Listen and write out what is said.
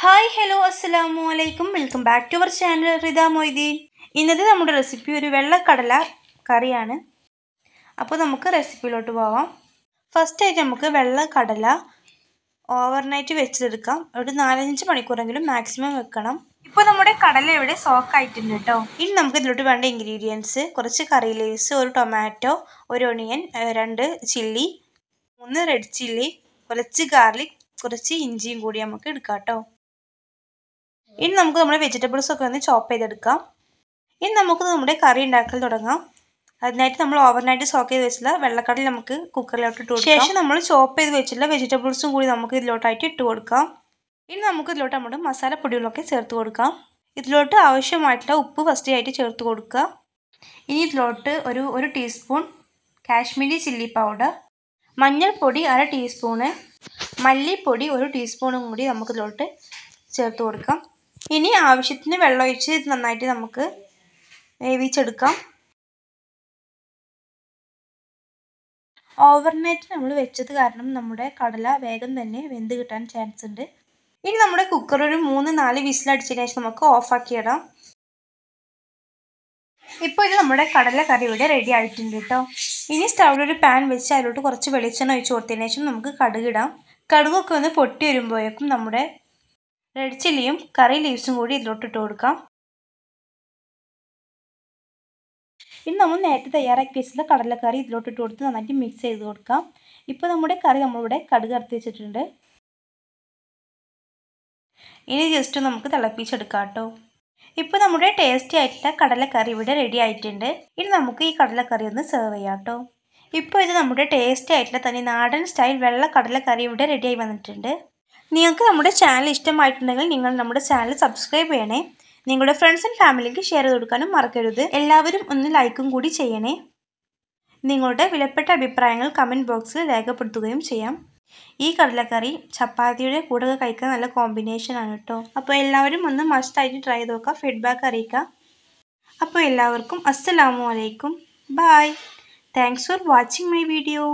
hi hello അസ്സലാമു അലൈക്കും welcome back to our channel Ritha Moideen ഇന്നത്തെ നമ്മുടെ റെസിപ്പി ഒരു വെള്ളക്കടല കറിയാണ് അപ്പോൾ നമുക്ക് റെസിപ്പിയിലോട്ട് പോവാം ഫസ്റ്റായിട്ട് നമുക്ക് വെള്ളക്കടല ഓവർനൈറ്റ് വെച്ചെടുക്കാം ഒരു നാലഞ്ച് മണിക്കൂറെങ്കിലും മാക്സിമം വെക്കണം ഇപ്പോൾ നമ്മുടെ കടല ഇവിടെ സോക്ക് ആയിട്ടുണ്ട് കേട്ടോ ഇനി നമുക്ക് ഇതിലോട്ട് വേണ്ട ഇൻഗ്രീഡിയൻസ് കുറച്ച് കറി ലീവ്സ് ഒരു ടൊമാറ്റോ ഒരു ഒണിയൻ രണ്ട് ചില്ലി മൂന്ന് റെഡ് ചില്ലി കുറച്ച് ഗാർലിക് കുറച്ച് ഇഞ്ചിയും കൂടി നമുക്ക് എടുക്കാം കേട്ടോ ഇനി നമുക്ക് നമ്മുടെ വെജിറ്റബിൾസ് ഒക്കെ ഒന്ന് ചോപ്പ് ചെയ്തെടുക്കാം ഇനി നമുക്ക് നമ്മുടെ കറി ഉണ്ടാക്കൽ തുടങ്ങാം അതിനായിട്ട് നമ്മൾ ഓവർനൈറ്റ് സോക്ക് ചെയ്ത് വെച്ചിട്ടുള്ള വെള്ളക്കടൽ നമുക്ക് കുക്കറിലോട്ട് ഇട്ട് കൊടുക്കാം ശേഷം നമ്മൾ ചോപ്പ് ചെയ്ത് വെച്ചിട്ടുള്ള വെജിറ്റബിൾസും കൂടി നമുക്ക് ഇതിലോട്ടായിട്ട് ഇട്ട് കൊടുക്കാം ഇനി നമുക്ക് ഇതിലോട്ട് നമ്മുടെ മസാലപ്പൊടികളൊക്കെ ചേർത്ത് കൊടുക്കാം ഇതിലോട്ട് ആവശ്യമായിട്ടുള്ള ഉപ്പ് ഫസ്റ്റ് ആയിട്ട് ചേർത്ത് കൊടുക്കുക ഇനി ഇതിലോട്ട് ഒരു ഒരു ടീസ്പൂൺ കാശ്മീരി ചില്ലി പൗഡർ മഞ്ഞൾപ്പൊടി അര ടീസ്പൂണ് മല്ലിപ്പൊടി ഒരു ടീസ്പൂണും കൂടി നമുക്കിതിലോട്ട് ചേർത്ത് കൊടുക്കാം ഇനി ആവശ്യത്തിന് വെള്ളമൊഴിച്ച് ഇത് നന്നായിട്ട് നമുക്ക് വേവിച്ചെടുക്കാം ഓവർനൈറ്റ് നമ്മൾ വെച്ചത് കാരണം നമ്മുടെ കടല വേഗം തന്നെ വെന്ത് കിട്ടാൻ ചാൻസ് ഉണ്ട് ഇനി നമ്മുടെ കുക്കർ ഒരു മൂന്ന് നാല് വിസിലടിച്ചതിന് ശേഷം നമുക്ക് ഓഫാക്കി ഇടാം ഇപ്പോൾ ഇത് നമ്മുടെ കടല കറി ഇവിടെ റെഡി ആയിട്ടുണ്ട് കേട്ടോ ഇനി സ്റ്റൗവിലൊരു പാൻ വെച്ച് അതിലോട്ട് കുറച്ച് വെളിച്ചെണ്ണ ഒഴിച്ച് കൊടുത്തതിന് ശേഷം നമുക്ക് കടുകിടാം കടുകൊക്കെ ഒന്ന് പൊട്ടി വരുമ്പോഴേക്കും നമ്മുടെ റെഡ് ചില്ലിയും കറി ലീവ്സും കൂടി ഇതിലോട്ട് ഇട്ട് കൊടുക്കാം ഇനി നമ്മൾ നേരത്തെ തയ്യാറാക്കി വെച്ചത് കടലക്കറി ഇതിലോട്ട് ഇട്ട് കൊടുത്ത് നന്നായിട്ട് മിക്സ് ചെയ്ത് കൊടുക്കാം ഇപ്പോൾ നമ്മുടെ കറി നമ്മളിവിടെ കടുക് ഇറത്തി വെച്ചിട്ടുണ്ട് ഇനി ജസ്റ്റ് നമുക്ക് തിളപ്പിച്ചെടുക്കാം കേട്ടോ ഇപ്പോൾ നമ്മുടെ ടേസ്റ്റി ആയിട്ടുള്ള കടലക്കറി ഇവിടെ റെഡി ആയിട്ടുണ്ട് ഇനി നമുക്ക് ഈ കടലക്കറി ഒന്ന് സെർവ് ചെയ്യാം കേട്ടോ ഇപ്പോൾ ഇത് നമ്മുടെ ടേസ്റ്റി ആയിട്ടുള്ള തന്നെ നാടൻ സ്റ്റൈൽ വെള്ള കടലക്കറി ഇവിടെ റെഡിയായി വന്നിട്ടുണ്ട് നിങ്ങൾക്ക് നമ്മുടെ ചാനൽ ഇഷ്ടമായിട്ടുണ്ടെങ്കിൽ നിങ്ങൾ നമ്മുടെ ചാനൽ സബ്സ്ക്രൈബ് ചെയ്യണേ നിങ്ങളുടെ ഫ്രണ്ട്സ് ആൻഡ് ഫാമിലിക്ക് ഷെയർ ചെയ്ത് കൊടുക്കാനും മറക്കരുത് എല്ലാവരും ഒന്ന് ലൈക്കും കൂടി ചെയ്യണേ നിങ്ങളുടെ വിലപ്പെട്ട അഭിപ്രായങ്ങൾ കമൻറ്റ് ബോക്സിൽ രേഖപ്പെടുത്തുകയും ചെയ്യാം ഈ കടലക്കറി ചപ്പാത്തിയുടെ കൂടെ കഴിക്കാൻ നല്ല കോമ്പിനേഷനാണ് കേട്ടോ അപ്പോൾ എല്ലാവരും ഒന്ന് മസ്റ്റായിട്ട് ട്രൈ ചെയ്ത് നോക്കാം ഫീഡ്ബാക്ക് അറിയിക്കുക അപ്പോൾ എല്ലാവർക്കും അസ്സലാമു അലൈക്കും bye thanks for watching my video